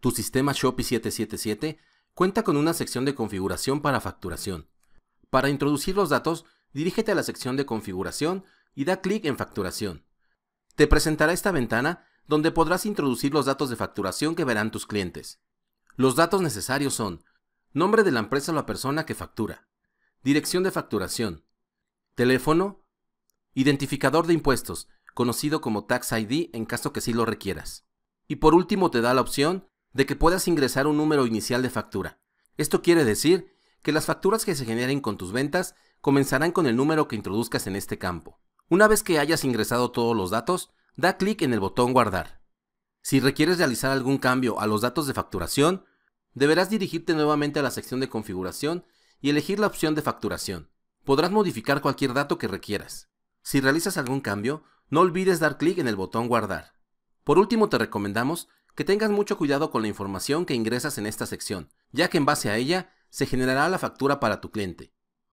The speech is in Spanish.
Tu sistema Shopee 777 cuenta con una sección de configuración para facturación. Para introducir los datos, dirígete a la sección de configuración y da clic en facturación. Te presentará esta ventana donde podrás introducir los datos de facturación que verán tus clientes. Los datos necesarios son nombre de la empresa o la persona que factura, dirección de facturación, teléfono, identificador de impuestos, conocido como Tax ID en caso que sí lo requieras. Y por último te da la opción de que puedas ingresar un número inicial de factura. Esto quiere decir que las facturas que se generen con tus ventas comenzarán con el número que introduzcas en este campo. Una vez que hayas ingresado todos los datos, da clic en el botón guardar. Si requieres realizar algún cambio a los datos de facturación, deberás dirigirte nuevamente a la sección de configuración y elegir la opción de facturación. Podrás modificar cualquier dato que requieras. Si realizas algún cambio, no olvides dar clic en el botón guardar. Por último, te recomendamos que tengas mucho cuidado con la información que ingresas en esta sección, ya que en base a ella se generará la factura para tu cliente.